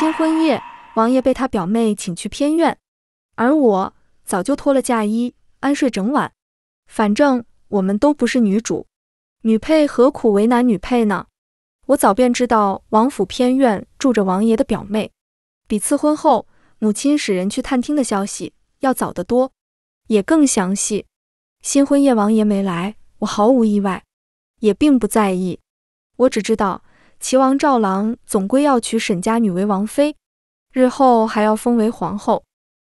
新婚夜，王爷被他表妹请去偏院，而我早就脱了嫁衣，安睡整晚。反正我们都不是女主，女配何苦为难女配呢？我早便知道王府偏院住着王爷的表妹，比次婚后母亲使人去探听的消息要早得多，也更详细。新婚夜王爷没来，我毫无意外，也并不在意。我只知道。齐王赵郎总归要娶沈家女为王妃，日后还要封为皇后。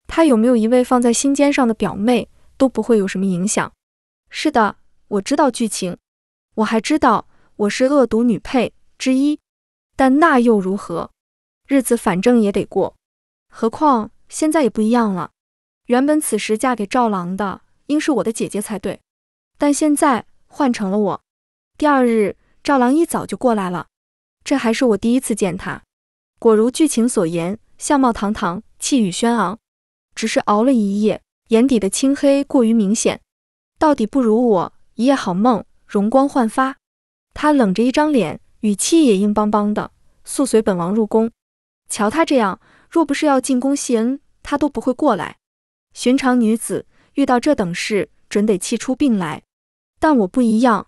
他有没有一位放在心尖上的表妹，都不会有什么影响。是的，我知道剧情，我还知道我是恶毒女配之一。但那又如何？日子反正也得过，何况现在也不一样了。原本此时嫁给赵郎的，应是我的姐姐才对，但现在换成了我。第二日，赵郎一早就过来了。这还是我第一次见他，果如剧情所言，相貌堂堂，气宇轩昂。只是熬了一夜，眼底的青黑过于明显，到底不如我一夜好梦，容光焕发。他冷着一张脸，语气也硬邦邦的。速随本王入宫。瞧他这样，若不是要进宫谢恩，他都不会过来。寻常女子遇到这等事，准得气出病来。但我不一样，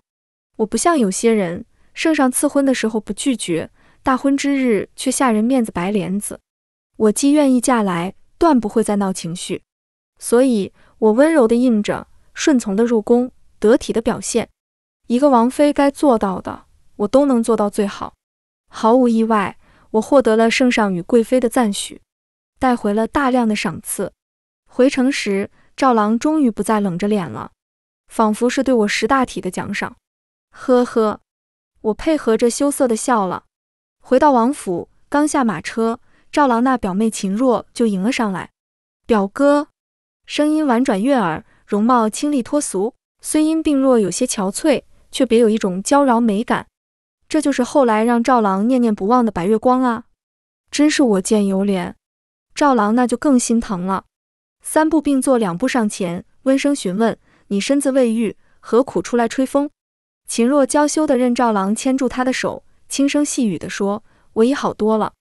我不像有些人。圣上赐婚的时候不拒绝，大婚之日却下人面子白莲子。我既愿意嫁来，断不会再闹情绪，所以我温柔的应着，顺从的入宫，得体的表现，一个王妃该做到的，我都能做到最好。毫无意外，我获得了圣上与贵妃的赞许，带回了大量的赏赐。回城时，赵郎终于不再冷着脸了，仿佛是对我识大体的奖赏。呵呵。我配合着羞涩的笑了。回到王府，刚下马车，赵郎那表妹秦若就迎了上来。表哥，声音婉转悦耳，容貌清丽脱俗，虽因病弱有些憔悴，却别有一种娇娆美感。这就是后来让赵郎念念不忘的白月光啊！真是我见犹怜。赵郎那就更心疼了，三步并作两步上前，温声询问：“你身子未愈，何苦出来吹风？”秦若娇羞地任赵郎牵住她的手，轻声细语地说：“我已好多了。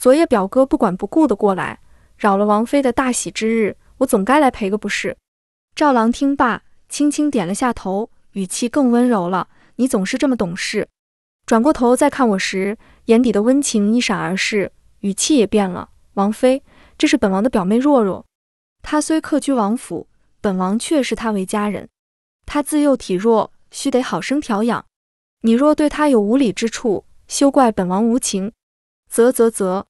昨夜表哥不管不顾地过来，扰了王妃的大喜之日，我总该来赔个不是。”赵郎听罢，轻轻点了下头，语气更温柔了：“你总是这么懂事。”转过头再看我时，眼底的温情一闪而逝，语气也变了：“王妃，这是本王的表妹若若。她虽客居王府，本王却视她为家人。她自幼体弱。”须得好生调养，你若对他有无礼之处，休怪本王无情。啧啧啧，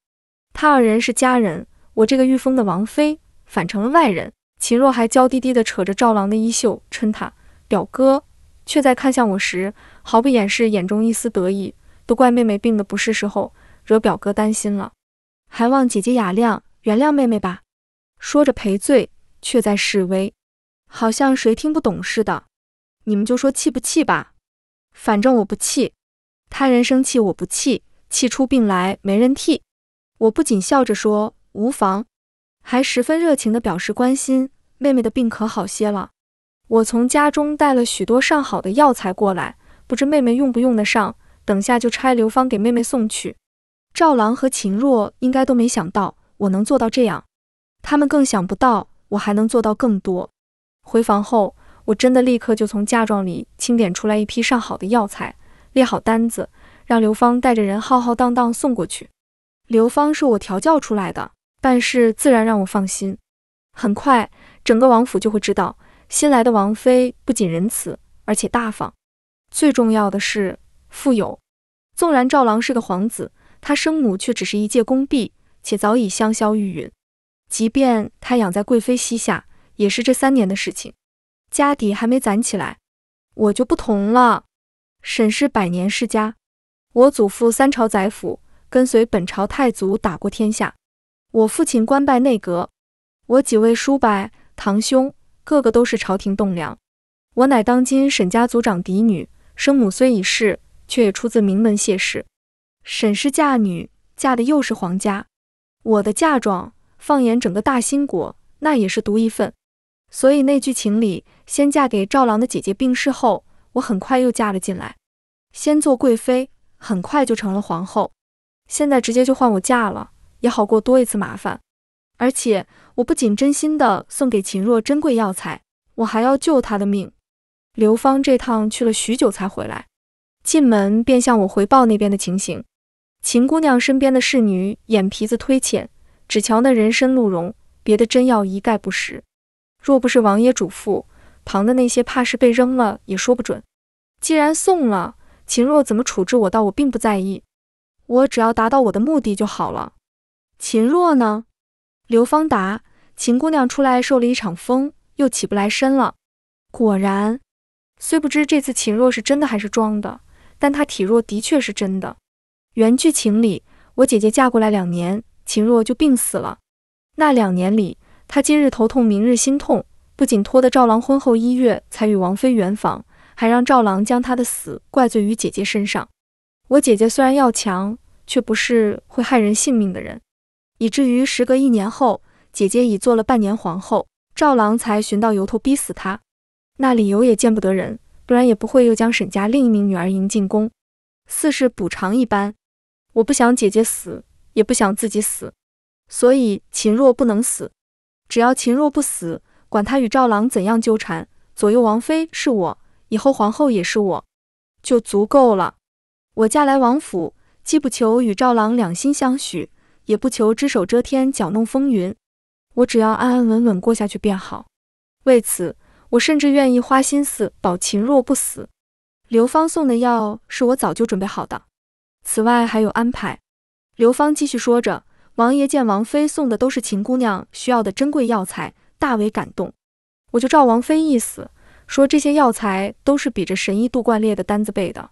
他二人是家人，我这个御封的王妃反成了外人。秦若还娇滴滴的扯着赵郎的衣袖，称他表哥，却在看向我时，毫不掩饰眼中一丝得意。都怪妹妹病的不是时候，惹表哥担心了，还望姐姐雅量原谅妹妹吧。说着赔罪，却在示威，好像谁听不懂似的。你们就说气不气吧，反正我不气，他人生气我不气，气出病来没人替。我不仅笑着说无妨，还十分热情地表示关心。妹妹的病可好些了？我从家中带了许多上好的药材过来，不知妹妹用不用得上？等下就差刘芳给妹妹送去。赵郎和秦若应该都没想到我能做到这样，他们更想不到我还能做到更多。回房后。我真的立刻就从嫁妆里清点出来一批上好的药材，列好单子，让刘芳带着人浩浩荡荡送过去。刘芳是我调教出来的，办事自然让我放心。很快，整个王府就会知道新来的王妃不仅仁慈，而且大方，最重要的是富有。纵然赵郎是个皇子，他生母却只是一介宫婢，且早已香消玉殒。即便他养在贵妃膝下，也是这三年的事情。家底还没攒起来，我就不同了。沈氏百年世家，我祖父三朝宰辅，跟随本朝太祖打过天下。我父亲官拜内阁，我几位叔伯堂兄，个个都是朝廷栋梁。我乃当今沈家族长嫡女，生母虽已逝，却也出自名门谢氏。沈氏嫁女，嫁的又是皇家。我的嫁妆，放眼整个大兴国，那也是独一份。所以那剧情里，先嫁给赵郎的姐姐病逝后，我很快又嫁了进来，先做贵妃，很快就成了皇后。现在直接就换我嫁了，也好过多一次麻烦。而且我不仅真心的送给秦若珍贵药材，我还要救她的命。刘芳这趟去了许久才回来，进门便向我回报那边的情形。秦姑娘身边的侍女眼皮子忒浅，只瞧那人参鹿茸，别的珍药一概不识。若不是王爷嘱咐，旁的那些怕是被扔了也说不准。既然送了，秦若怎么处置我，倒我并不在意，我只要达到我的目的就好了。秦若呢？刘芳答：秦姑娘出来受了一场风，又起不来身了。果然，虽不知这次秦若是真的还是装的，但她体弱的确是真的。原剧情里，我姐姐嫁过来两年，秦若就病死了。那两年里。他今日头痛，明日心痛，不仅拖得赵郎婚后一月才与王妃圆房，还让赵郎将他的死怪罪于姐姐身上。我姐姐虽然要强，却不是会害人性命的人，以至于时隔一年后，姐姐已做了半年皇后，赵郎才寻到由头逼死她。那理由也见不得人，不然也不会又将沈家另一名女儿迎进宫，似是补偿一般。我不想姐姐死，也不想自己死，所以秦若不能死。只要秦若不死，管他与赵郎怎样纠缠，左右王妃是我，以后皇后也是我，就足够了。我嫁来王府，既不求与赵郎两心相许，也不求只手遮天搅弄风云，我只要安安稳稳过下去便好。为此，我甚至愿意花心思保秦若不死。刘芳送的药是我早就准备好的，此外还有安排。刘芳继续说着。王爷见王妃送的都是秦姑娘需要的珍贵药材，大为感动。我就照王妃意思说，这些药材都是比着神医杜冠烈的单子备的。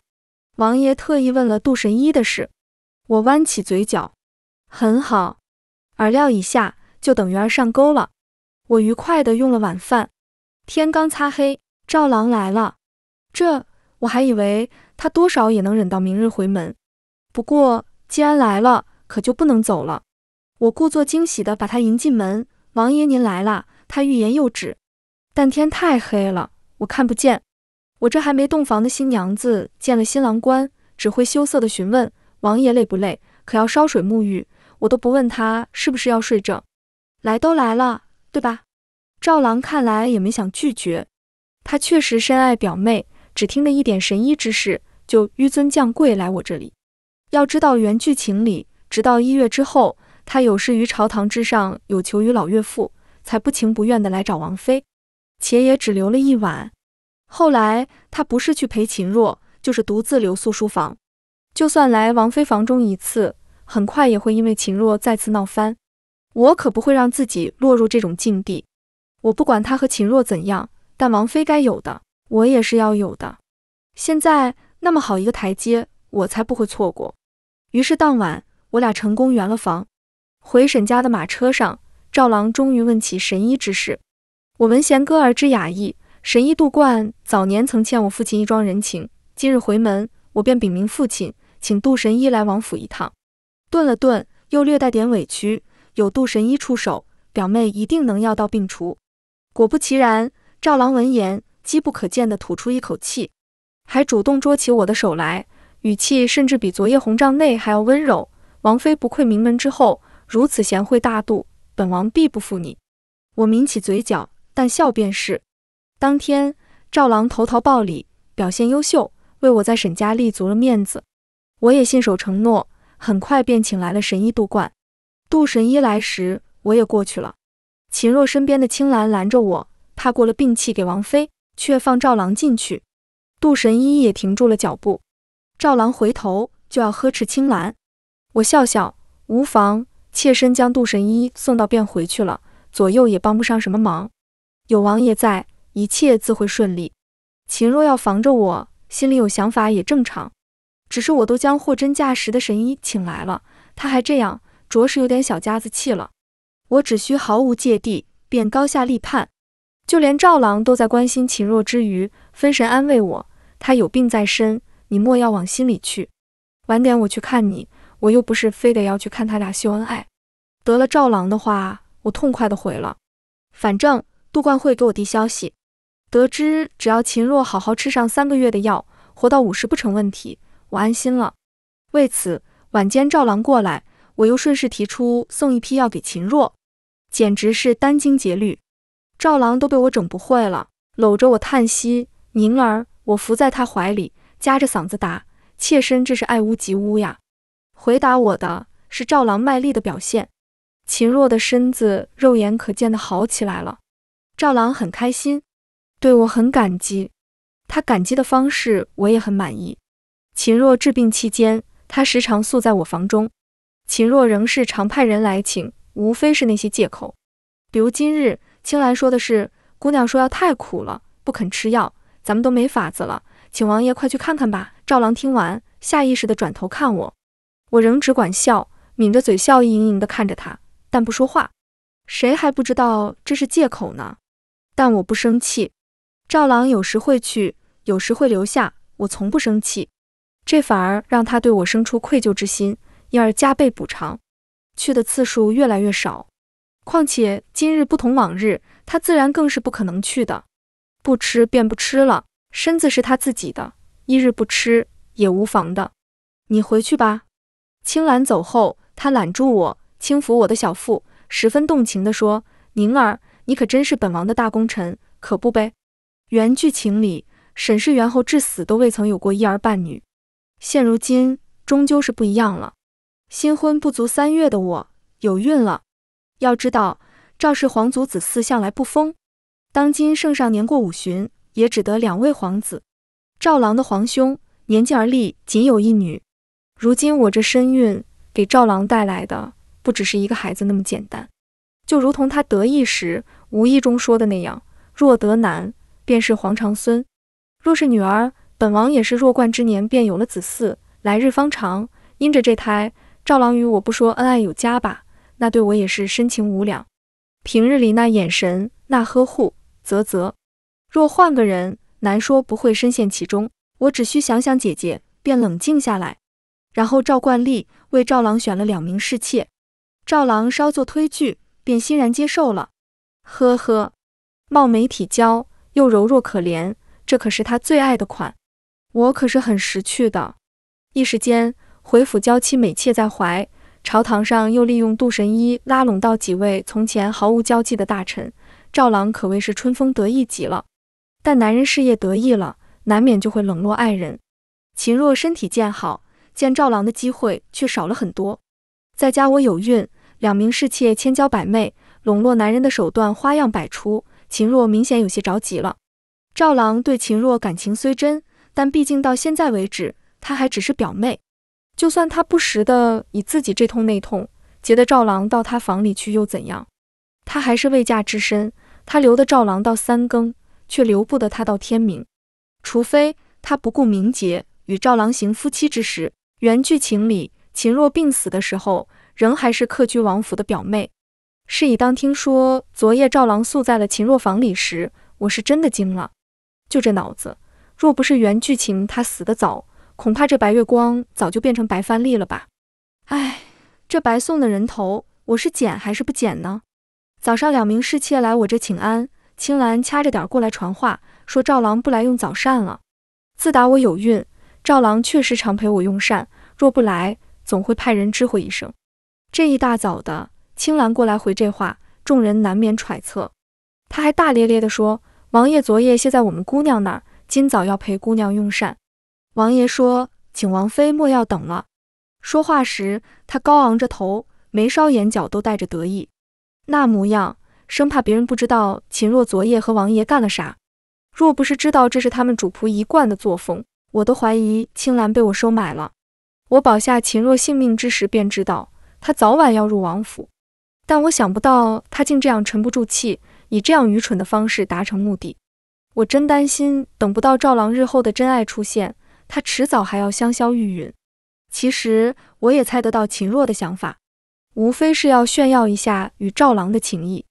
王爷特意问了杜神医的事，我弯起嘴角，很好，饵料一下就等鱼儿上钩了。我愉快的用了晚饭，天刚擦黑，赵郎来了。这我还以为他多少也能忍到明日回门，不过既然来了，可就不能走了。我故作惊喜地把他迎进门，王爷您来了。他欲言又止，但天太黑了，我看不见。我这还没洞房的新娘子见了新郎官，只会羞涩地询问王爷累不累，可要烧水沐浴。我都不问他是不是要睡正。来都来了，对吧？赵郎看来也没想拒绝，他确实深爱表妹，只听得一点神医之事，就纡尊降贵来我这里。要知道原剧情里，直到一月之后。他有事于朝堂之上，有求于老岳父，才不情不愿地来找王妃，且也只留了一晚。后来他不是去陪秦若，就是独自留宿书房。就算来王妃房中一次，很快也会因为秦若再次闹翻。我可不会让自己落入这种境地。我不管他和秦若怎样，但王妃该有的，我也是要有的。现在那么好一个台阶，我才不会错过。于是当晚，我俩成功圆了房。回沈家的马车上，赵郎终于问起神医之事。我闻弦歌而知雅意，神医杜冠早年曾欠我父亲一桩人情，今日回门，我便禀明父亲，请杜神医来王府一趟。顿了顿，又略带点委屈：“有杜神医出手，表妹一定能药到病除。”果不其然，赵郎闻言，机不可见地吐出一口气，还主动捉起我的手来，语气甚至比昨夜红帐内还要温柔。王妃不愧名门之后。如此贤惠大度，本王必不负你。我抿起嘴角，但笑便是。当天赵郎投桃报李，表现优秀，为我在沈家立足了面子。我也信守承诺，很快便请来了神医杜冠。杜神医来时，我也过去了。秦若身边的青兰拦着我，怕过了病气给王妃，却放赵郎进去。杜神医也停住了脚步。赵郎回头就要呵斥青兰，我笑笑，无妨。妾身将杜神医送到，便回去了。左右也帮不上什么忙，有王爷在，一切自会顺利。秦若要防着我，心里有想法也正常。只是我都将货真价实的神医请来了，他还这样，着实有点小家子气了。我只需毫无芥蒂，便高下立判。就连赵郎都在关心秦若之余，分神安慰我：“他有病在身，你莫要往心里去。晚点我去看你。”我又不是非得要去看他俩秀恩爱，得了赵郎的话，我痛快的回了。反正杜冠会给我递消息，得知只要秦若好好吃上三个月的药，活到五十不成问题，我安心了。为此，晚间赵郎过来，我又顺势提出送一批药给秦若，简直是殚精竭虑。赵郎都被我整不会了，搂着我叹息：“宁儿，我伏在他怀里，夹着嗓子答：妾身这是爱屋及乌呀。”回答我的是赵郎卖力的表现，秦若的身子肉眼可见的好起来了，赵郎很开心，对我很感激，他感激的方式我也很满意。秦若治病期间，他时常宿在我房中，秦若仍是常派人来请，无非是那些借口，比如今日青兰说的是姑娘说药太苦了，不肯吃药，咱们都没法子了，请王爷快去看看吧。赵郎听完，下意识地转头看我。我仍只管笑，抿着嘴，笑意盈盈地看着他，但不说话。谁还不知道这是借口呢？但我不生气。赵郎有时会去，有时会留下，我从不生气。这反而让他对我生出愧疚之心，因而加倍补偿。去的次数越来越少。况且今日不同往日，他自然更是不可能去的。不吃便不吃了，身子是他自己的，一日不吃也无妨的。你回去吧。青兰走后，他揽住我，轻抚我的小腹，十分动情地说：“宁儿，你可真是本王的大功臣，可不呗？”原剧情里，沈氏元后至死都未曾有过一儿半女，现如今终究是不一样了。新婚不足三月的我有孕了。要知道，赵氏皇族子嗣向来不封，当今圣上年过五旬，也只得两位皇子。赵郎的皇兄年纪而立，仅有一女。如今我这身孕给赵郎带来的，不只是一个孩子那么简单。就如同他得意时无意中说的那样，若得男，便是皇长孙；若是女儿，本王也是弱冠之年便有了子嗣，来日方长。因着这胎，赵郎与我不说恩爱有加吧，那对我也是深情无两。平日里那眼神，那呵护，啧啧。若换个人，难说不会深陷其中。我只需想想姐姐，便冷静下来。然后赵冠利为赵郎选了两名侍妾，赵郎稍作推拒，便欣然接受了。呵呵，貌美体娇又柔弱可怜，这可是他最爱的款。我可是很识趣的。一时间回府娇妻美妾在怀，朝堂上又利用杜神医拉拢到几位从前毫无交际的大臣，赵郎可谓是春风得意极了。但男人事业得意了，难免就会冷落爱人。秦若身体健好。见赵郎的机会却少了很多。在家我有孕，两名侍妾千娇百媚，笼络男人的手段花样百出。秦若明显有些着急了。赵郎对秦若感情虽真，但毕竟到现在为止，他还只是表妹。就算他不时的以自己这痛那痛，劫得赵郎到他房里去又怎样？他还是未嫁之身。他留得赵郎到三更，却留不得他到天明。除非他不顾名节，与赵郎行夫妻之事。原剧情里，秦若病死的时候，仍还是客居王府的表妹。是以，当听说昨夜赵郎宿在了秦若房里时，我是真的惊了。就这脑子，若不是原剧情他死得早，恐怕这白月光早就变成白帆立了吧？哎，这白送的人头，我是捡还是不捡呢？早上，两名侍妾来我这请安，青兰掐着点过来传话，说赵郎不来用早膳了。自打我有孕。赵郎确实常陪我用膳，若不来，总会派人知会一声。这一大早的，青兰过来回这话，众人难免揣测。他还大咧咧地说：“王爷昨夜歇在我们姑娘那儿，今早要陪姑娘用膳。”王爷说：“请王妃莫要等了。”说话时，他高昂着头，眉梢眼角都带着得意，那模样生怕别人不知道秦若昨夜和王爷干了啥。若不是知道这是他们主仆一贯的作风，我都怀疑青兰被我收买了。我保下秦若性命之时，便知道她早晚要入王府，但我想不到她竟这样沉不住气，以这样愚蠢的方式达成目的。我真担心，等不到赵郎日后的真爱出现，她迟早还要香消玉殒。其实我也猜得到秦若的想法，无非是要炫耀一下与赵郎的情谊，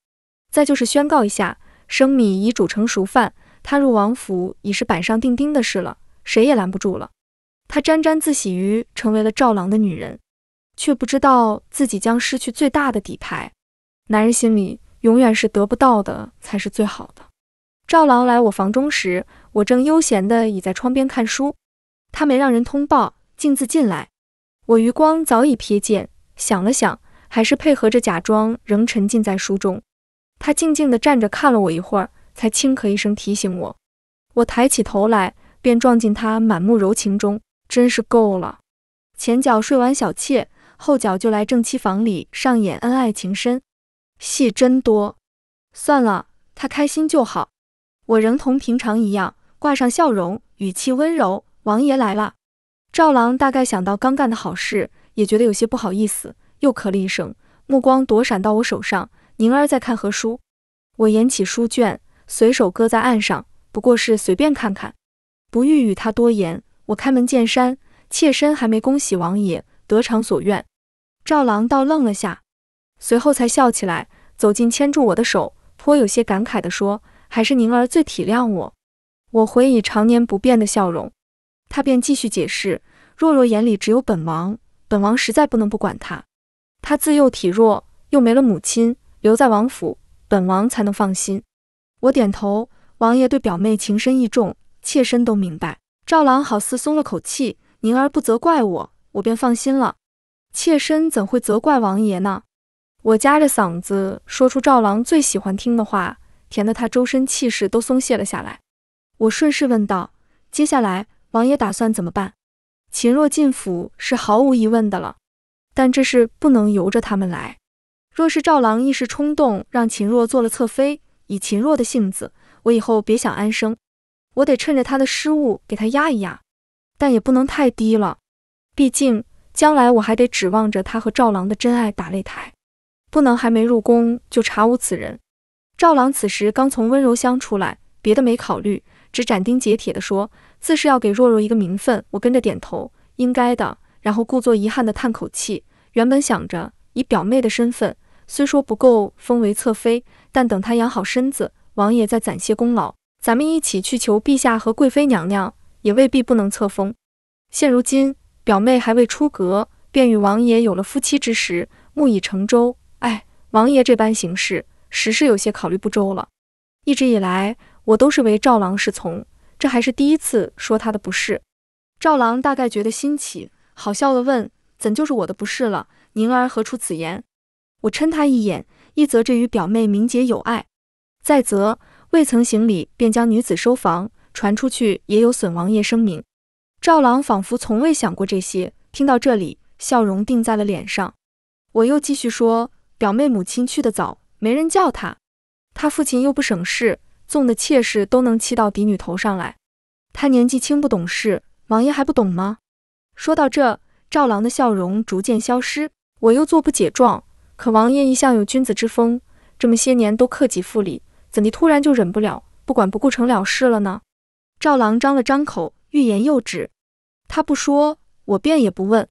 再就是宣告一下生米已煮成熟饭，她入王府已是板上钉钉的事了。谁也拦不住了，他沾沾自喜于成为了赵郎的女人，却不知道自己将失去最大的底牌。男人心里永远是得不到的才是最好的。赵郎来我房中时，我正悠闲地倚在窗边看书，他没让人通报，径自进来。我余光早已瞥见，想了想，还是配合着假装仍沉浸在书中。他静静地站着看了我一会儿，才轻咳一声提醒我。我抬起头来。便撞进他满目柔情中，真是够了。前脚睡完小妾，后脚就来正妻房里上演恩爱情深，戏真多。算了，他开心就好。我仍同平常一样，挂上笑容，语气温柔：“王爷来了。”赵郎大概想到刚干的好事，也觉得有些不好意思，又咳了一声，目光躲闪到我手上：“宁儿在看何书？”我捡起书卷，随手搁在案上，不过是随便看看。不欲与他多言，我开门见山。妾身还没恭喜王爷得偿所愿。赵郎倒愣了下，随后才笑起来，走近牵住我的手，颇有些感慨地说：“还是宁儿最体谅我。”我回以常年不变的笑容。他便继续解释：“若若眼里只有本王，本王实在不能不管他。他自幼体弱，又没了母亲，留在王府，本王才能放心。”我点头。王爷对表妹情深意重。妾身都明白，赵郎好似松了口气，宁儿不责怪我，我便放心了。妾身怎会责怪王爷呢？我夹着嗓子说出赵郎最喜欢听的话，甜得他周身气势都松懈了下来。我顺势问道：“接下来王爷打算怎么办？”秦若进府是毫无疑问的了，但这事不能由着他们来。若是赵郎一时冲动让秦若做了侧妃，以秦若的性子，我以后别想安生。我得趁着他的失误给他压一压，但也不能太低了，毕竟将来我还得指望着他和赵郎的真爱打擂台，不能还没入宫就查无此人。赵郎此时刚从温柔乡出来，别的没考虑，只斩钉截铁地说，自是要给若若一个名分。我跟着点头，应该的，然后故作遗憾地叹口气。原本想着以表妹的身份，虽说不够封为侧妃，但等她养好身子，王爷再攒些功劳。咱们一起去求陛下和贵妃娘娘，也未必不能册封。现如今表妹还未出阁，便与王爷有了夫妻之实，木已成舟。哎，王爷这般行事，实是有些考虑不周了。一直以来，我都是为赵郎侍从，这还是第一次说他的不是。赵郎大概觉得新奇，好笑的问：“怎就是我的不是了？宁儿何出此言？”我嗔他一眼，一则这与表妹名节有碍，再则。未曾行礼，便将女子收房，传出去也有损王爷声名。赵郎仿佛从未想过这些。听到这里，笑容定在了脸上。我又继续说，表妹母亲去得早，没人叫她，她父亲又不省事，纵的妾室都能气到嫡女头上来。她年纪轻，不懂事，王爷还不懂吗？说到这，赵郎的笑容逐渐消失。我又做不解状，可王爷一向有君子之风，这么些年都克己复礼。怎地突然就忍不了，不管不顾成了事了呢？赵郎张了张口，欲言又止。他不说，我便也不问，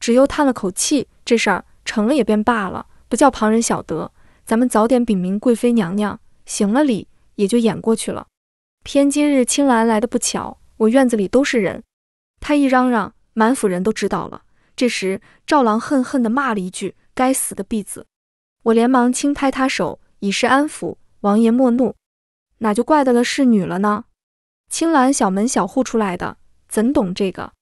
只又叹了口气。这事儿成了也便罢了，不叫旁人晓得。咱们早点禀明贵妃娘娘，行了礼也就演过去了。偏今日青兰来的不巧，我院子里都是人，他一嚷嚷，满府人都知道了。这时赵郎恨恨地骂了一句：“该死的婢子！”我连忙轻拍他手，以示安抚。王爷莫怒，哪就怪得了侍女了呢？青兰小门小户出来的，怎懂这个？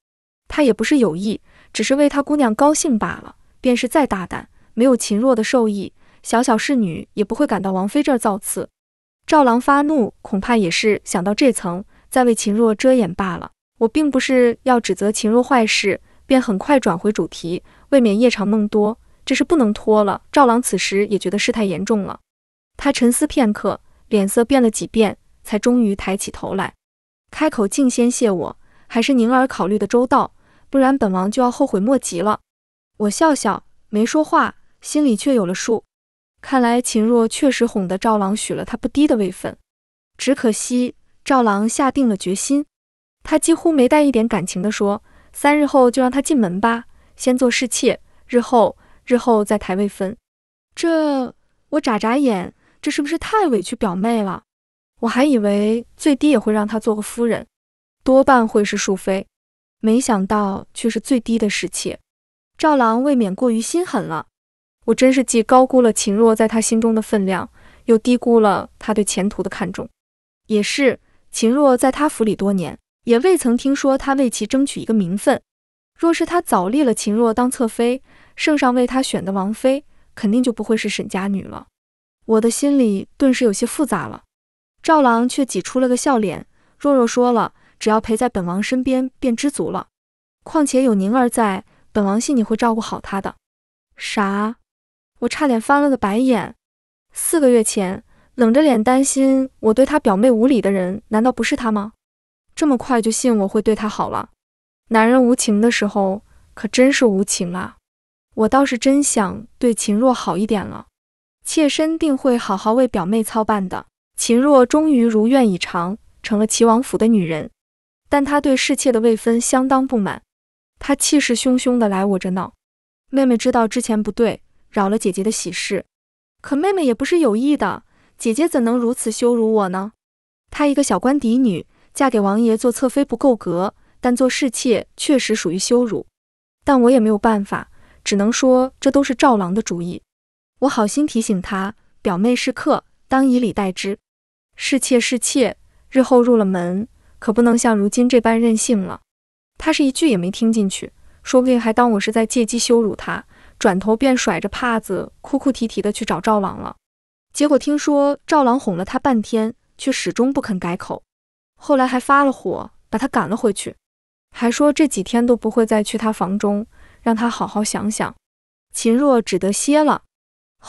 她也不是有意，只是为她姑娘高兴罢了。便是再大胆，没有秦若的授意，小小侍女也不会敢到王妃这儿造次。赵郎发怒，恐怕也是想到这层，在为秦若遮掩罢了。我并不是要指责秦若坏事，便很快转回主题，未免夜长梦多，这是不能拖了。赵郎此时也觉得事态严重了。他沉思片刻，脸色变了几遍，才终于抬起头来，开口：“竟先谢我，还是宁儿考虑的周到，不然本王就要后悔莫及了。”我笑笑，没说话，心里却有了数。看来秦若确实哄得赵郎许了他不低的位分，只可惜赵郎下定了决心，他几乎没带一点感情的说：“三日后就让他进门吧，先做侍妾，日后日后再抬位分。”这我眨眨眼。这是不是太委屈表妹了？我还以为最低也会让她做个夫人，多半会是庶妃，没想到却是最低的侍妾。赵郎未免过于心狠了。我真是既高估了秦若在他心中的分量，又低估了他对前途的看重。也是，秦若在他府里多年，也未曾听说他为其争取一个名分。若是他早立了秦若当侧妃，圣上为他选的王妃肯定就不会是沈家女了。我的心里顿时有些复杂了，赵郎却挤出了个笑脸。若若说了，只要陪在本王身边便知足了。况且有宁儿在，本王信你会照顾好他的。啥？我差点翻了个白眼。四个月前冷着脸担心我对他表妹无礼的人，难道不是他吗？这么快就信我会对他好了？男人无情的时候可真是无情啊！我倒是真想对秦若好一点了。妾身定会好好为表妹操办的。秦若终于如愿以偿，成了齐王府的女人，但她对侍妾的位分相当不满。她气势汹汹地来我这闹。妹妹知道之前不对，扰了姐姐的喜事，可妹妹也不是有意的。姐姐怎能如此羞辱我呢？她一个小官嫡女，嫁给王爷做侧妃不够格，但做侍妾确实属于羞辱。但我也没有办法，只能说这都是赵郎的主意。我好心提醒他，表妹是客，当以礼待之。是妾是妾，日后入了门，可不能像如今这般任性了。他是一句也没听进去，说不定还当我是在借机羞辱他。转头便甩着帕子，哭哭啼啼的去找赵郎了。结果听说赵郎哄了他半天，却始终不肯改口，后来还发了火，把他赶了回去，还说这几天都不会再去他房中，让他好好想想。秦若只得歇了。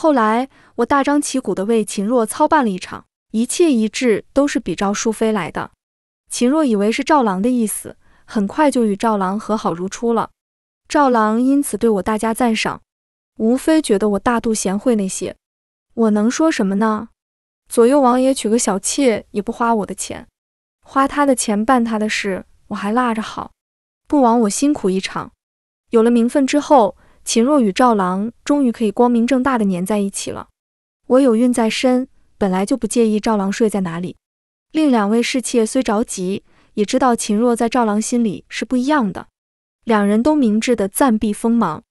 后来，我大张旗鼓地为秦若操办了一场，一切一致都是比照淑妃来的。秦若以为是赵郎的意思，很快就与赵郎和好如初了。赵郎因此对我大加赞赏，无非觉得我大度贤惠那些。我能说什么呢？左右王爷娶个小妾也不花我的钱，花他的钱办他的事，我还落着好，不枉我辛苦一场。有了名分之后。秦若与赵郎终于可以光明正大的粘在一起了。我有孕在身，本来就不介意赵郎睡在哪里。另两位侍妾虽着急，也知道秦若在赵郎心里是不一样的，两人都明智的暂避锋芒，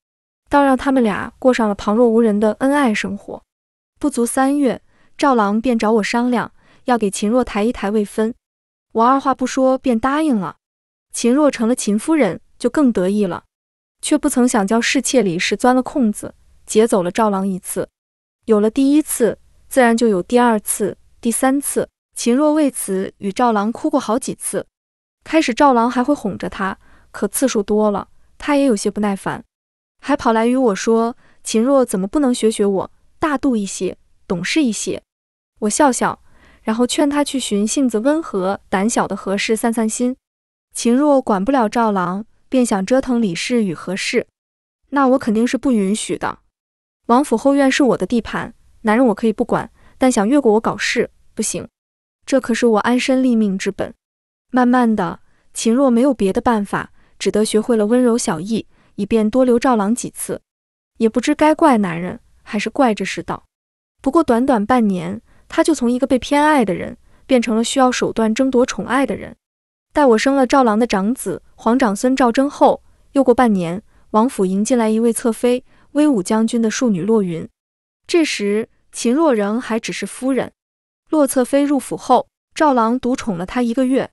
倒让他们俩过上了旁若无人的恩爱生活。不足三月，赵郎便找我商量，要给秦若抬一抬位分。我二话不说便答应了。秦若成了秦夫人，就更得意了。却不曾想，叫侍妾李氏钻了空子，劫走了赵郎一次。有了第一次，自然就有第二次、第三次。秦若为此与赵郎哭过好几次。开始赵郎还会哄着她，可次数多了，他也有些不耐烦，还跑来与我说：“秦若怎么不能学学我，大度一些，懂事一些？”我笑笑，然后劝他去寻性子温和、胆小的何氏散散心。秦若管不了赵郎。便想折腾李氏与何氏，那我肯定是不允许的。王府后院是我的地盘，男人我可以不管，但想越过我搞事不行，这可是我安身立命之本。慢慢的，秦若没有别的办法，只得学会了温柔小意，以便多留赵郎几次。也不知该怪男人还是怪这世道。不过短短半年，他就从一个被偏爱的人，变成了需要手段争夺宠爱的人。待我生了赵郎的长子皇长孙赵征后，又过半年，王府迎进来一位侧妃，威武将军的庶女洛云。这时，秦若仍还只是夫人。洛侧妃入府后，赵郎独宠了她一个月。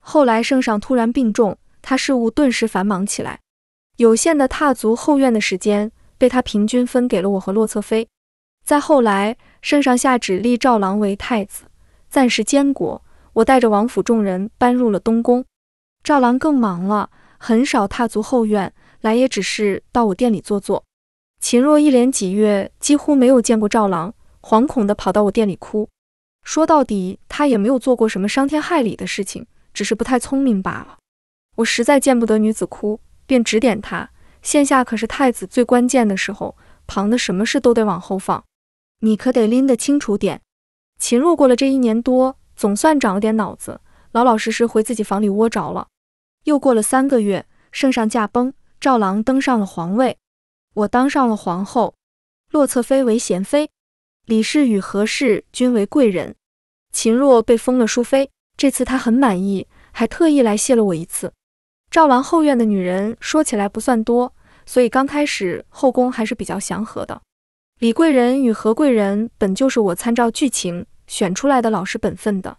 后来圣上突然病重，他事务顿时繁忙起来，有限的踏足后院的时间被他平均分给了我和洛侧妃。再后来，圣上下旨立赵郎为太子，暂时监国。我带着王府众人搬入了东宫，赵郎更忙了，很少踏足后院，来也只是到我店里坐坐。秦若一连几月几乎没有见过赵郎，惶恐地跑到我店里哭。说到底，他也没有做过什么伤天害理的事情，只是不太聪明罢了。我实在见不得女子哭，便指点他：现下可是太子最关键的时候，旁的什么事都得往后放，你可得拎得清楚点。秦若过了这一年多。总算长了点脑子，老老实实回自己房里窝着了。又过了三个月，圣上驾崩，赵郎登上了皇位，我当上了皇后，洛侧妃为贤妃，李氏与何氏均为贵人，秦若被封了淑妃。这次她很满意，还特意来谢了我一次。赵郎后院的女人说起来不算多，所以刚开始后宫还是比较祥和的。李贵人与何贵人本就是我参照剧情。选出来的老实本分的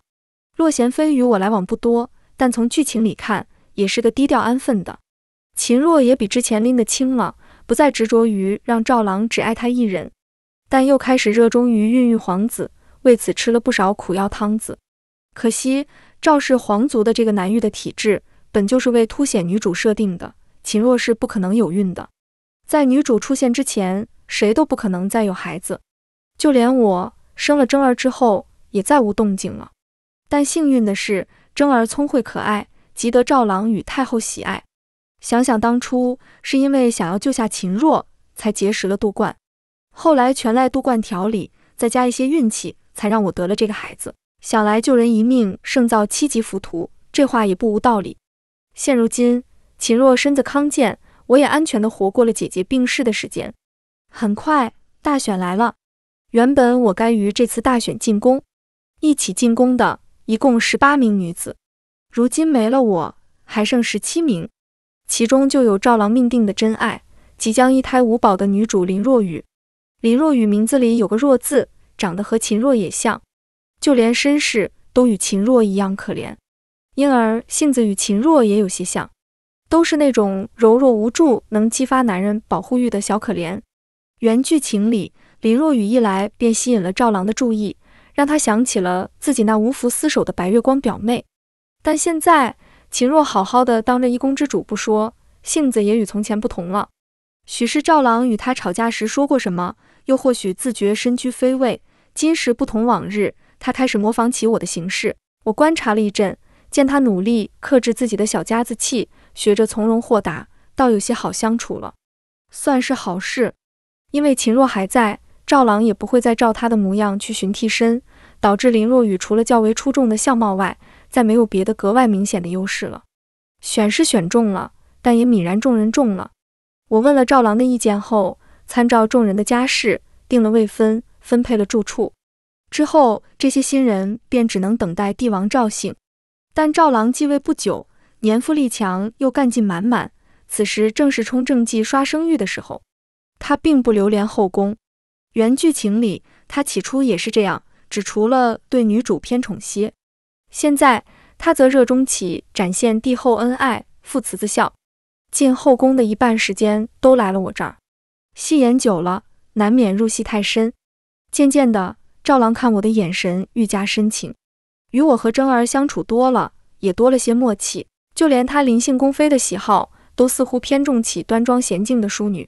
洛贤妃与我来往不多，但从剧情里看也是个低调安分的。秦若也比之前拎得清了，不再执着于让赵郎只爱她一人，但又开始热衷于孕育皇子，为此吃了不少苦药汤子。可惜赵氏皇族的这个难育的体质，本就是为凸显女主设定的，秦若是不可能有孕的。在女主出现之前，谁都不可能再有孩子，就连我。生了贞儿之后，也再无动静了。但幸运的是，贞儿聪慧可爱，极得赵郎与太后喜爱。想想当初，是因为想要救下秦若，才结识了杜冠。后来全赖杜冠调理，再加一些运气，才让我得了这个孩子。想来救人一命，胜造七级浮屠，这话也不无道理。现如今，秦若身子康健，我也安全的活过了姐姐病逝的时间。很快，大选来了。原本我该与这次大选进攻一起进攻的，一共十八名女子，如今没了我，还剩十七名，其中就有赵郎命定的真爱，即将一胎五宝的女主林若雨。林若雨名字里有个若字，长得和秦若也像，就连身世都与秦若一样可怜，因而性子与秦若也有些像，都是那种柔弱无助、能激发男人保护欲的小可怜。原剧情里。林若雨一来便吸引了赵郎的注意，让他想起了自己那无福厮守的白月光表妹。但现在秦若好好的当着一宫之主不说，性子也与从前不同了。许是赵郎与他吵架时说过什么，又或许自觉身居妃位，今时不同往日，他开始模仿起我的行事。我观察了一阵，见他努力克制自己的小家子气，学着从容豁达，倒有些好相处了，算是好事。因为秦若还在。赵郎也不会再照他的模样去寻替身，导致林若雨除了较为出众的相貌外，再没有别的格外明显的优势了。选是选中了，但也泯然众人中了。我问了赵郎的意见后，参照众人的家世，定了未婚，分配了住处。之后，这些新人便只能等待帝王召幸。但赵郎继位不久，年富力强，又干劲满满，此时正是冲政绩刷声誉的时候，他并不留恋后宫。原剧情里，他起初也是这样，只除了对女主偏宠些。现在他则热衷起展现帝后恩爱、父慈子孝，进后宫的一半时间都来了我这儿。戏演久了，难免入戏太深。渐渐的，赵郎看我的眼神愈加深情。与我和贞儿相处多了，也多了些默契。就连他临幸宫妃的喜好，都似乎偏重起端庄娴静的淑女。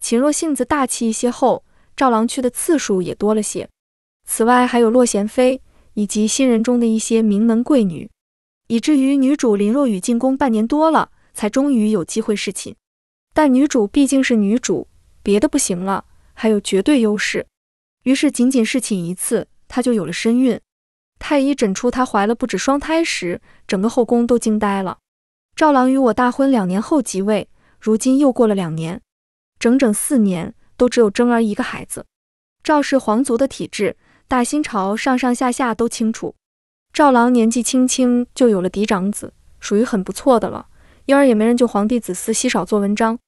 秦若性子大气一些后。赵郎去的次数也多了些，此外还有洛贤妃以及新人中的一些名门贵女，以至于女主林若雨进宫半年多了，才终于有机会侍寝。但女主毕竟是女主，别的不行了，还有绝对优势。于是仅仅侍寝一次，她就有了身孕。太医诊出她怀了不止双胎时，整个后宫都惊呆了。赵郎与我大婚两年后即位，如今又过了两年，整整四年。都只有征儿一个孩子，赵氏皇族的体质，大新朝上上下下都清楚。赵郎年纪轻轻就有了嫡长子，属于很不错的了，因而也没人就皇帝子嗣稀少做文章。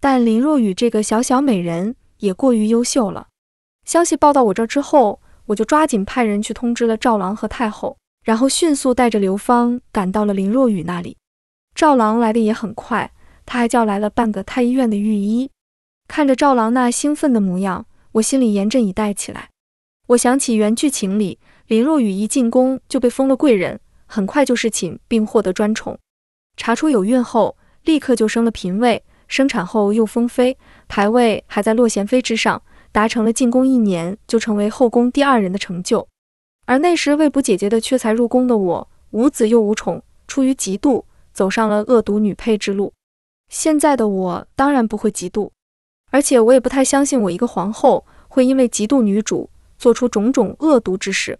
但林若雨这个小小美人也过于优秀了。消息报到我这儿之后，我就抓紧派人去通知了赵郎和太后，然后迅速带着刘芳赶到了林若雨那里。赵郎来的也很快，他还叫来了半个太医院的御医。看着赵郎那兴奋的模样，我心里严阵以待起来。我想起原剧情里，林若雨一进宫就被封了贵人，很快就侍寝并获得专宠，查出有孕后立刻就升了嫔位，生产后又封妃，排位还在洛贤妃之上，达成了进宫一年就成为后宫第二人的成就。而那时未卜姐姐的缺才入宫的我，无子又无宠，出于嫉妒走上了恶毒女配之路。现在的我当然不会嫉妒。而且我也不太相信，我一个皇后会因为嫉妒女主做出种种恶毒之事，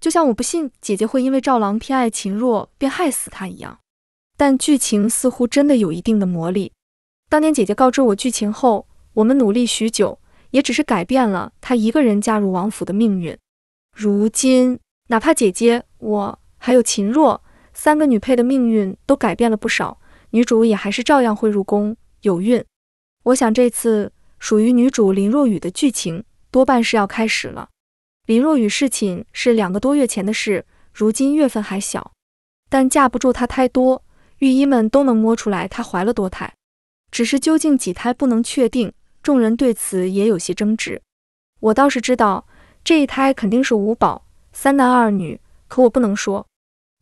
就像我不信姐姐会因为赵郎偏爱秦若便害死她一样。但剧情似乎真的有一定的魔力。当年姐姐告知我剧情后，我们努力许久，也只是改变了她一个人嫁入王府的命运。如今，哪怕姐姐、我还有秦若三个女配的命运都改变了不少，女主也还是照样会入宫有孕。我想这次属于女主林若雨的剧情多半是要开始了。林若雨侍寝是两个多月前的事，如今月份还小，但架不住她胎多，御医们都能摸出来她怀了多胎，只是究竟几胎不能确定，众人对此也有些争执。我倒是知道这一胎肯定是五宝，三男二女，可我不能说。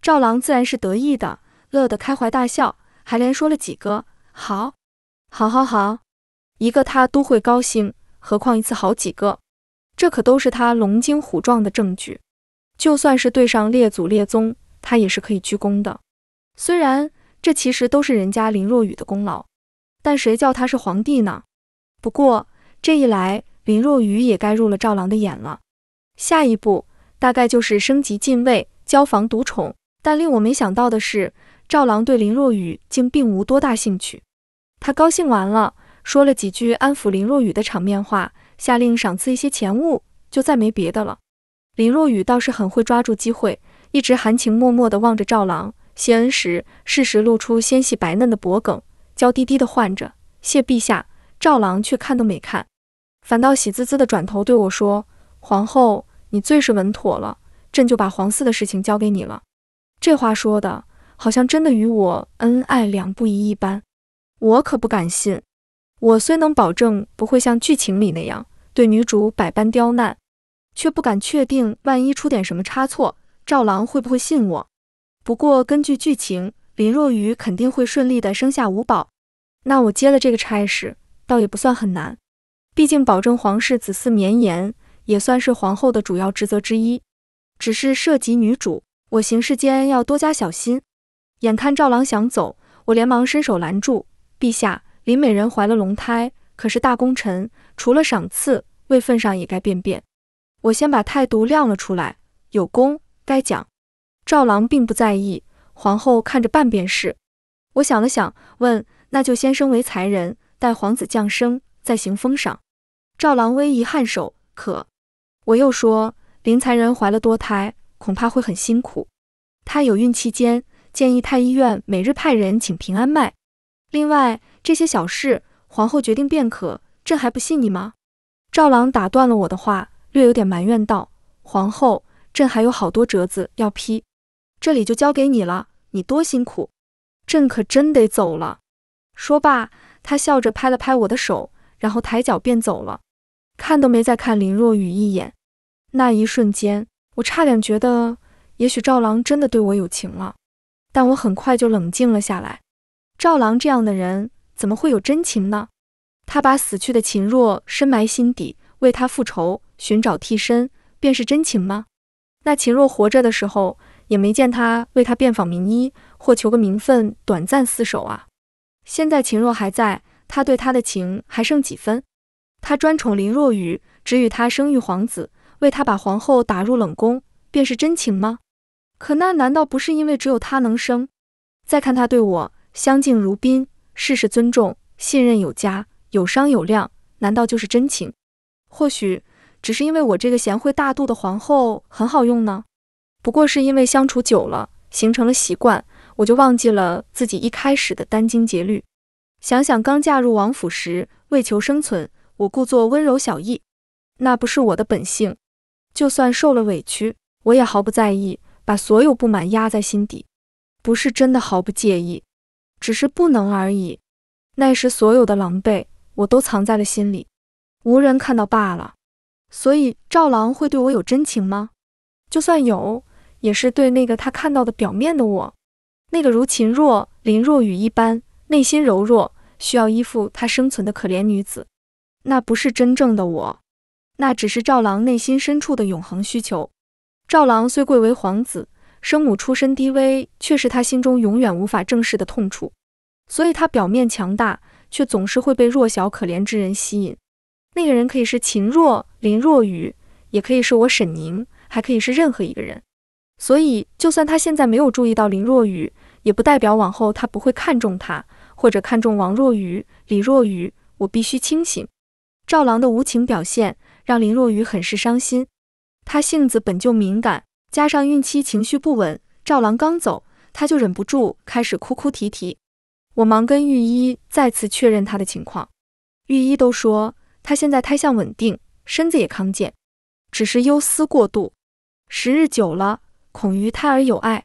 赵郎自然是得意的，乐得开怀大笑，还连说了几个好，好，好，好。一个他都会高兴，何况一次好几个？这可都是他龙精虎壮的证据，就算是对上列祖列宗，他也是可以鞠躬的。虽然这其实都是人家林若雨的功劳，但谁叫他是皇帝呢？不过这一来，林若雨也该入了赵郎的眼了。下一步大概就是升级禁卫，交房独宠。但令我没想到的是，赵郎对林若雨竟并无多大兴趣。他高兴完了。说了几句安抚林若雨的场面话，下令赏赐一些钱物，就再没别的了。林若雨倒是很会抓住机会，一直含情脉脉地望着赵郎谢恩时，适时露出纤细白嫩的脖梗，娇滴滴地唤着“谢陛下”。赵郎却看都没看，反倒喜滋滋地转头对我说：“皇后，你最是稳妥了，朕就把皇嗣的事情交给你了。”这话说的好像真的与我恩爱两不疑一般，我可不敢信。我虽能保证不会像剧情里那样对女主百般刁难，却不敢确定万一出点什么差错，赵郎会不会信我？不过根据剧情，林若雨肯定会顺利的生下五宝，那我接了这个差事，倒也不算很难。毕竟保证皇室子嗣绵延，也算是皇后的主要职责之一。只是涉及女主，我行事间要多加小心。眼看赵郎想走，我连忙伸手拦住，陛下。林美人怀了龙胎，可是大功臣，除了赏赐，位分上也该变变。我先把态度亮了出来，有功该奖。赵郎并不在意，皇后看着办便是。我想了想，问：“那就先升为才人，待皇子降生再行封赏。”赵郎微一颔首，可我又说：“林才人怀了多胎，恐怕会很辛苦。她有孕期间，建议太医院每日派人请平安脉。”另外这些小事，皇后决定便可。朕还不信你吗？赵郎打断了我的话，略有点埋怨道：“皇后，朕还有好多折子要批，这里就交给你了。你多辛苦，朕可真得走了。”说罢，他笑着拍了拍我的手，然后抬脚便走了，看都没再看林若雨一眼。那一瞬间，我差点觉得，也许赵郎真的对我有情了。但我很快就冷静了下来。赵郎这样的人，怎么会有真情呢？他把死去的秦若深埋心底，为他复仇，寻找替身，便是真情吗？那秦若活着的时候，也没见他为他遍访名医，或求个名分，短暂厮守啊。现在秦若还在，他对他的情还剩几分？他专宠林若雨，只与他生育皇子，为他把皇后打入冷宫，便是真情吗？可那难道不是因为只有他能生？再看他对我。相敬如宾，事事尊重，信任有加，有商有量，难道就是真情？或许只是因为我这个贤惠大度的皇后很好用呢？不过是因为相处久了，形成了习惯，我就忘记了自己一开始的殚精竭虑。想想刚嫁入王府时，为求生存，我故作温柔小意，那不是我的本性。就算受了委屈，我也毫不在意，把所有不满压在心底，不是真的毫不介意。只是不能而已。那时所有的狼狈，我都藏在了心里，无人看到罢了。所以赵郎会对我有真情吗？就算有，也是对那个他看到的表面的我，那个如秦若、林若雨一般，内心柔弱，需要依附他生存的可怜女子。那不是真正的我，那只是赵郎内心深处的永恒需求。赵郎虽贵为皇子。生母出身低微，却是他心中永远无法正视的痛楚，所以他表面强大，却总是会被弱小可怜之人吸引。那个人可以是秦若、林若雨，也可以是我沈宁，还可以是任何一个人。所以，就算他现在没有注意到林若雨，也不代表往后他不会看中他，或者看中王若雨、李若雨。我必须清醒。赵郎的无情表现让林若雨很是伤心，他性子本就敏感。加上孕期情绪不稳，赵郎刚走，她就忍不住开始哭哭啼啼。我忙跟御医再次确认她的情况，御医都说她现在胎相稳定，身子也康健，只是忧思过度，时日久了，恐于胎儿有碍。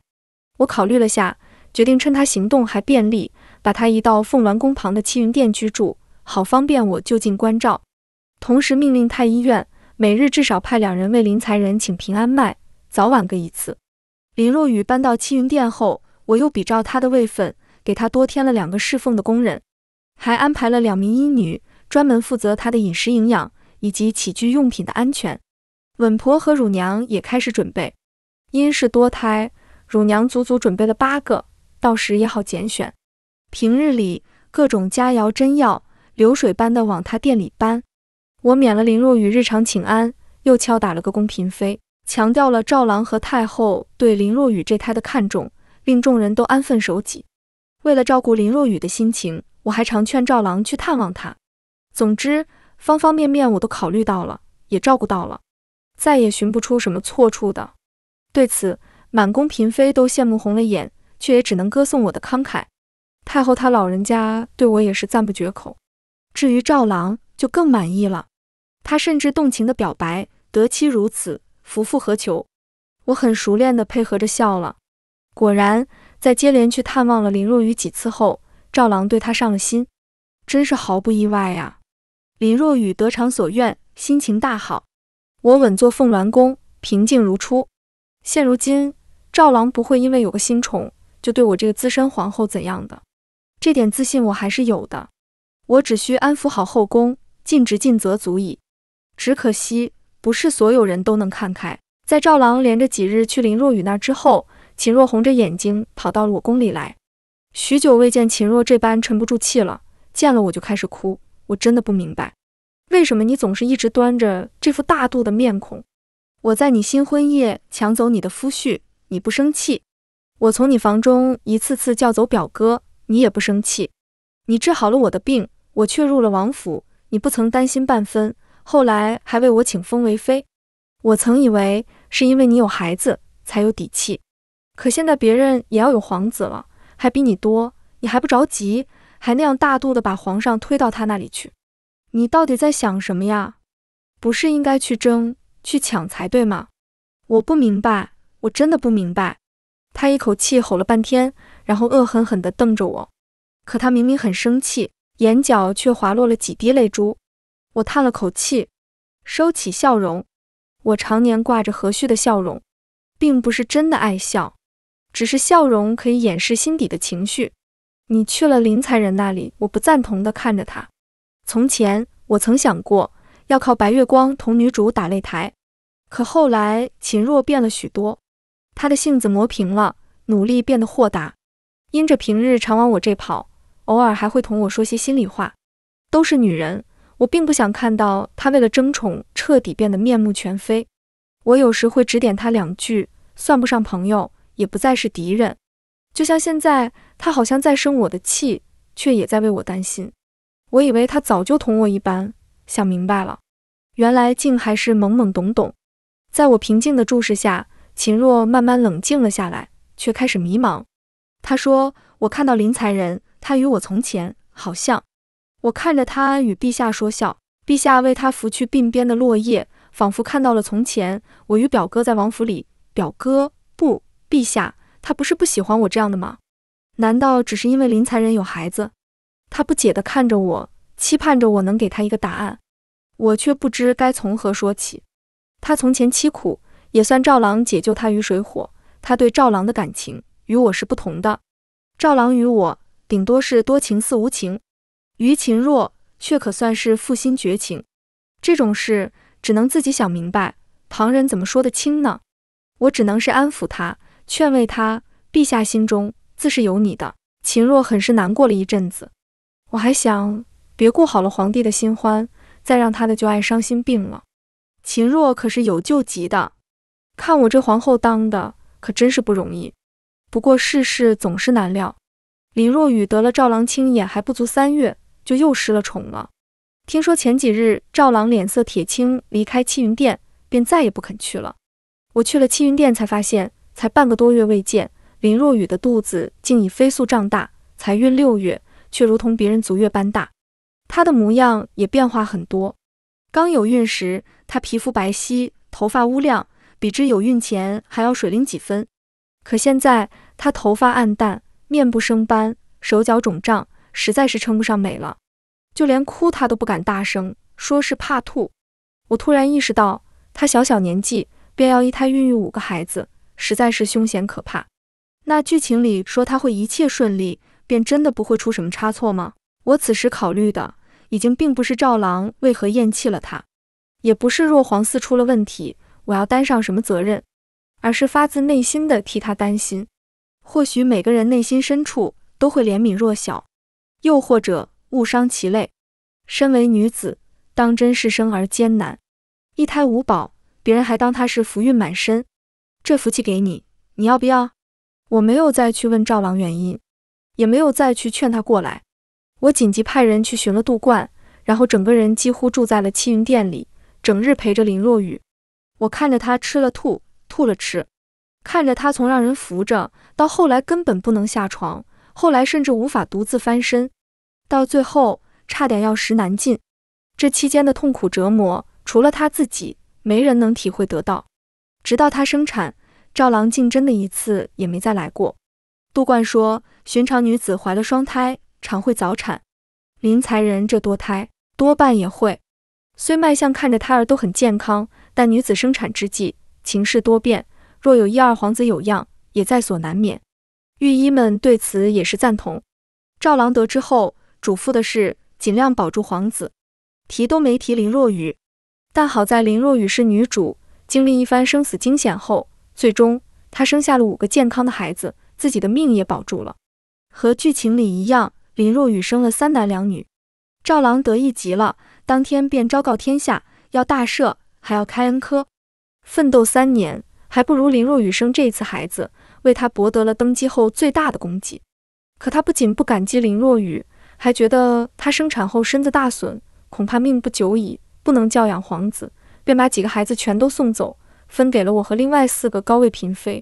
我考虑了下，决定趁她行动还便利，把她移到凤鸾宫旁的七云殿居住，好方便我就近关照。同时命令太医院每日至少派两人为林才人请平安脉。早晚个一次，林若雨搬到七云殿后，我又比照她的位分，给她多添了两个侍奉的工人，还安排了两名医女，专门负责她的饮食营养以及起居用品的安全。稳婆和乳娘也开始准备，因是多胎，乳娘足足准备了八个，到时也好拣选。平日里各种佳肴珍药，流水般的往她店里搬。我免了林若雨日常请安，又敲打了个宫嫔妃。强调了赵郎和太后对林若雨这胎的看重，令众人都安分守己。为了照顾林若雨的心情，我还常劝赵郎去探望她。总之，方方面面我都考虑到了，也照顾到了，再也寻不出什么错处的。对此，满宫嫔妃都羡慕红了眼，却也只能歌颂我的慷慨。太后她老人家对我也是赞不绝口，至于赵郎就更满意了，他甚至动情的表白：“得妻如此。”夫复何求？我很熟练地配合着笑了。果然，在接连去探望了林若雨几次后，赵郎对她上了心，真是毫不意外啊！林若雨得偿所愿，心情大好。我稳坐凤鸾宫，平静如初。现如今，赵郎不会因为有个新宠就对我这个资深皇后怎样的，这点自信我还是有的。我只需安抚好后宫，尽职尽责足矣。只可惜。不是所有人都能看开。在赵郎连着几日去林若雨那儿之后，秦若红着眼睛跑到了我宫里来。许久未见秦若这般沉不住气了，见了我就开始哭。我真的不明白，为什么你总是一直端着这副大度的面孔？我在你新婚夜抢走你的夫婿，你不生气；我从你房中一次次叫走表哥，你也不生气；你治好了我的病，我却入了王府，你不曾担心半分。后来还为我请封为妃。我曾以为是因为你有孩子才有底气，可现在别人也要有皇子了，还比你多，你还不着急，还那样大度的把皇上推到他那里去，你到底在想什么呀？不是应该去争去抢才对吗？我不明白，我真的不明白。他一口气吼了半天，然后恶狠狠地瞪着我。可他明明很生气，眼角却滑落了几滴泪珠。我叹了口气，收起笑容。我常年挂着和煦的笑容，并不是真的爱笑，只是笑容可以掩饰心底的情绪。你去了林才人那里，我不赞同的看着他。从前我曾想过要靠白月光同女主打擂台，可后来秦若变了许多，她的性子磨平了，努力变得豁达。因着平日常往我这跑，偶尔还会同我说些心里话，都是女人。我并不想看到他为了争宠彻底变得面目全非。我有时会指点他两句，算不上朋友，也不再是敌人。就像现在，他好像在生我的气，却也在为我担心。我以为他早就同我一般想明白了，原来竟还是懵懵懂懂。在我平静的注视下，秦若慢慢冷静了下来，却开始迷茫。他说：“我看到林才人，他与我从前好像。”我看着他与陛下说笑，陛下为他拂去鬓边的落叶，仿佛看到了从前我与表哥在王府里。表哥不，陛下，他不是不喜欢我这样的吗？难道只是因为林才人有孩子？他不解地看着我，期盼着我能给他一个答案。我却不知该从何说起。他从前凄苦，也算赵郎解救他于水火。他对赵郎的感情与我是不同的。赵郎与我，顶多是多情似无情。于秦若却可算是负心绝情，这种事只能自己想明白，旁人怎么说得清呢？我只能是安抚他，劝慰他，陛下心中自是有你的。秦若很是难过了一阵子，我还想别顾好了皇帝的新欢，再让他的旧爱伤心病了。秦若可是有救急的，看我这皇后当的可真是不容易。不过世事总是难料，李若雨得了赵郎清眼还不足三月。就又失了宠了。听说前几日赵郎脸色铁青，离开七云殿，便再也不肯去了。我去了七云殿，才发现才半个多月未见，林若雨的肚子竟已飞速胀大，才孕六月，却如同别人足月般大。她的模样也变化很多。刚有孕时，她皮肤白皙，头发乌亮，比之有孕前还要水灵几分。可现在，她头发暗淡，面部生斑，手脚肿胀。实在是称不上美了，就连哭她都不敢大声，说是怕吐。我突然意识到，她小小年纪便要一胎孕育五个孩子，实在是凶险可怕。那剧情里说她会一切顺利，便真的不会出什么差错吗？我此时考虑的已经并不是赵郎为何厌弃了她，也不是若皇嗣出了问题，我要担上什么责任，而是发自内心的替她担心。或许每个人内心深处都会怜悯弱小。又或者误伤其类。身为女子，当真是生而艰难。一胎无宝，别人还当她是福运满身。这福气给你，你要不要？我没有再去问赵郎原因，也没有再去劝他过来。我紧急派人去寻了杜冠，然后整个人几乎住在了七云殿里，整日陪着林若雨。我看着她吃了吐，吐了吃，看着她从让人扶着到后来根本不能下床。后来甚至无法独自翻身，到最后差点要食难尽。这期间的痛苦折磨，除了他自己，没人能体会得到。直到她生产，赵郎竟真的一次也没再来过。杜冠说，寻常女子怀了双胎，常会早产。林才人这多胎，多半也会。虽脉象看着胎儿都很健康，但女子生产之际，情势多变，若有一二皇子有恙，也在所难免。御医们对此也是赞同。赵郎得知后，嘱咐的是尽量保住皇子，提都没提林若雨。但好在林若雨是女主，经历一番生死惊险后，最终她生下了五个健康的孩子，自己的命也保住了。和剧情里一样，林若雨生了三男两女。赵郎得意极了，当天便昭告天下，要大赦，还要开恩科，奋斗三年。还不如林若雨生这一次孩子，为他博得了登基后最大的功绩。可他不仅不感激林若雨，还觉得她生产后身子大损，恐怕命不久矣，不能教养皇子，便把几个孩子全都送走，分给了我和另外四个高位嫔妃。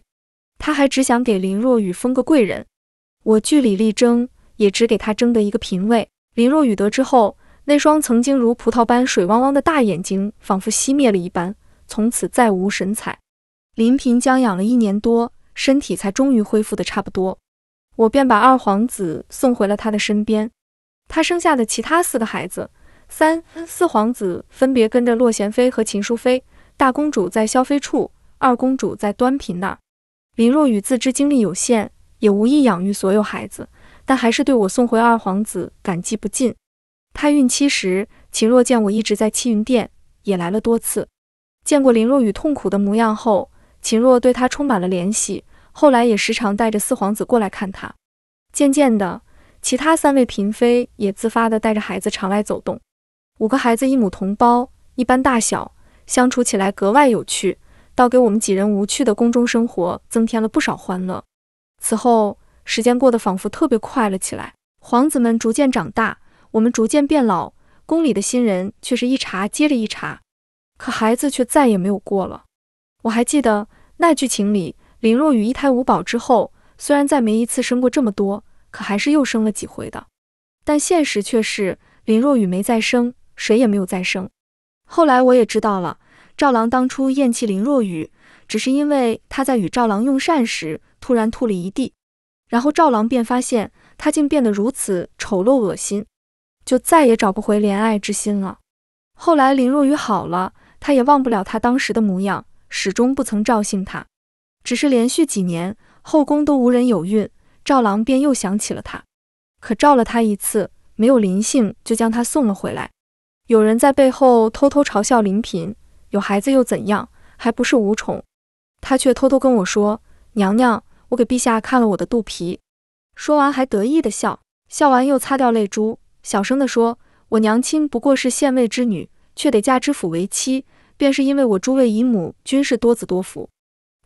他还只想给林若雨封个贵人，我据理力争，也只给他争得一个嫔位。林若雨得知后，那双曾经如葡萄般水汪汪的大眼睛，仿佛熄灭了一般，从此再无神采。林平将养了一年多，身体才终于恢复的差不多，我便把二皇子送回了他的身边。他生下的其他四个孩子，三四皇子分别跟着洛贤妃和秦淑妃，大公主在萧妃处，二公主在端嫔那儿。林若雨自知精力有限，也无意养育所有孩子，但还是对我送回二皇子感激不尽。她孕期时，秦若见我一直在七云殿，也来了多次，见过林若雨痛苦的模样后。秦若对他充满了怜惜，后来也时常带着四皇子过来看他。渐渐的，其他三位嫔妃也自发的带着孩子常来走动。五个孩子一母同胞，一般大小，相处起来格外有趣，倒给我们几人无趣的宫中生活增添了不少欢乐。此后，时间过得仿佛特别快了起来。皇子们逐渐长大，我们逐渐变老，宫里的新人却是一茬接着一茬，可孩子却再也没有过了。我还记得那剧情里，林若雨一胎五宝之后，虽然再没一次生过这么多，可还是又生了几回的。但现实却是林若雨没再生，谁也没有再生。后来我也知道了，赵郎当初厌弃林若雨，只是因为她在与赵郎用膳时突然吐了一地，然后赵郎便发现她竟变得如此丑陋恶心，就再也找不回怜爱之心了。后来林若雨好了，他也忘不了她当时的模样。始终不曾召幸她，只是连续几年后宫都无人有孕，赵郎便又想起了她。可召了她一次，没有临幸，就将她送了回来。有人在背后偷偷嘲笑林嫔有孩子又怎样，还不是无宠？她却偷偷跟我说：“娘娘，我给陛下看了我的肚皮。”说完还得意的笑，笑完又擦掉泪珠，小声地说：“我娘亲不过是县尉之女，却得嫁知府为妻。”便是因为我诸位姨母均是多子多福，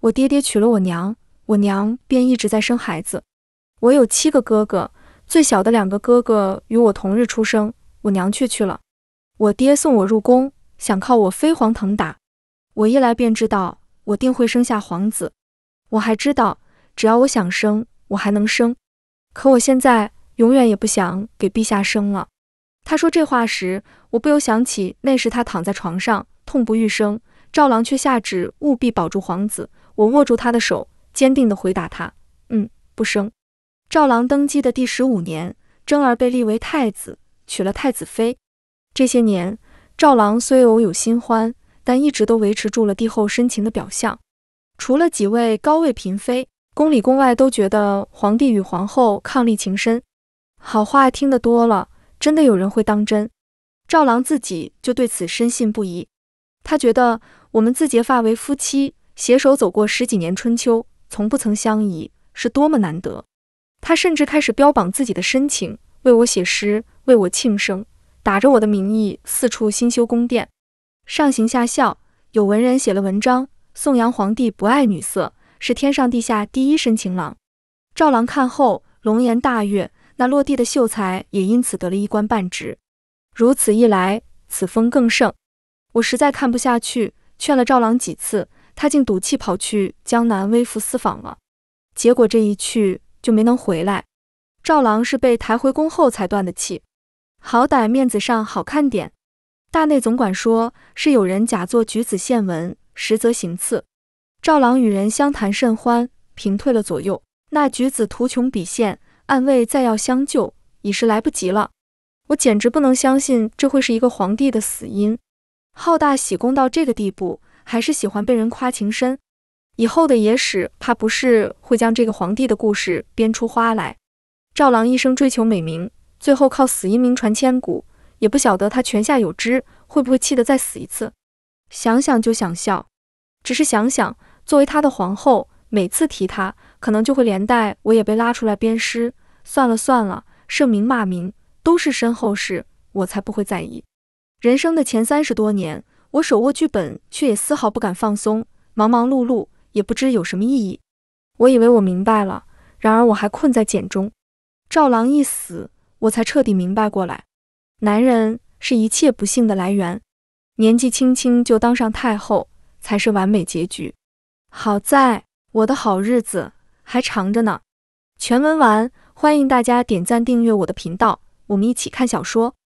我爹爹娶了我娘，我娘便一直在生孩子。我有七个哥哥，最小的两个哥哥与我同日出生，我娘却去了。我爹送我入宫，想靠我飞黄腾达。我一来便知道，我定会生下皇子。我还知道，只要我想生，我还能生。可我现在永远也不想给陛下生了。他说这话时，我不由想起那时他躺在床上痛不欲生，赵郎却下旨务必保住皇子。我握住他的手，坚定地回答他：“嗯，不生。”赵郎登基的第十五年，争儿被立为太子，娶了太子妃。这些年，赵郎虽偶有新欢，但一直都维持住了帝后深情的表象。除了几位高位嫔妃，宫里宫外都觉得皇帝与皇后伉俪情深，好话听得多了。真的有人会当真，赵郎自己就对此深信不疑。他觉得我们自结发为夫妻，携手走过十几年春秋，从不曾相疑，是多么难得。他甚至开始标榜自己的深情，为我写诗，为我庆生，打着我的名义四处新修宫殿，上行下效。有文人写了文章颂扬皇帝不爱女色，是天上地下第一深情郎。赵郎看后，龙颜大悦。那落地的秀才也因此得了一官半职，如此一来，此风更盛。我实在看不下去，劝了赵郎几次，他竟赌气跑去江南微服私访了。结果这一去就没能回来。赵郎是被抬回宫后才断的气，好歹面子上好看点。大内总管说是有人假作举子献文，实则行刺。赵郎与人相谈甚欢，屏退了左右，那举子图穷匕见。暗卫再要相救，已是来不及了。我简直不能相信，这会是一个皇帝的死因。好大喜功到这个地步，还是喜欢被人夸情深。以后的野史，怕不是会将这个皇帝的故事编出花来。赵郎一生追求美名，最后靠死因名传千古，也不晓得他泉下有知会不会气得再死一次。想想就想笑，只是想想，作为他的皇后，每次提他。可能就会连带我也被拉出来鞭尸。算了算了，盛名骂名都是身后事，我才不会在意。人生的前三十多年，我手握剧本，却也丝毫不敢放松，忙忙碌碌，也不知有什么意义。我以为我明白了，然而我还困在茧中。赵郎一死，我才彻底明白过来：男人是一切不幸的来源。年纪轻轻就当上太后，才是完美结局。好在我的好日子。还长着呢，全文完。欢迎大家点赞、订阅我的频道，我们一起看小说。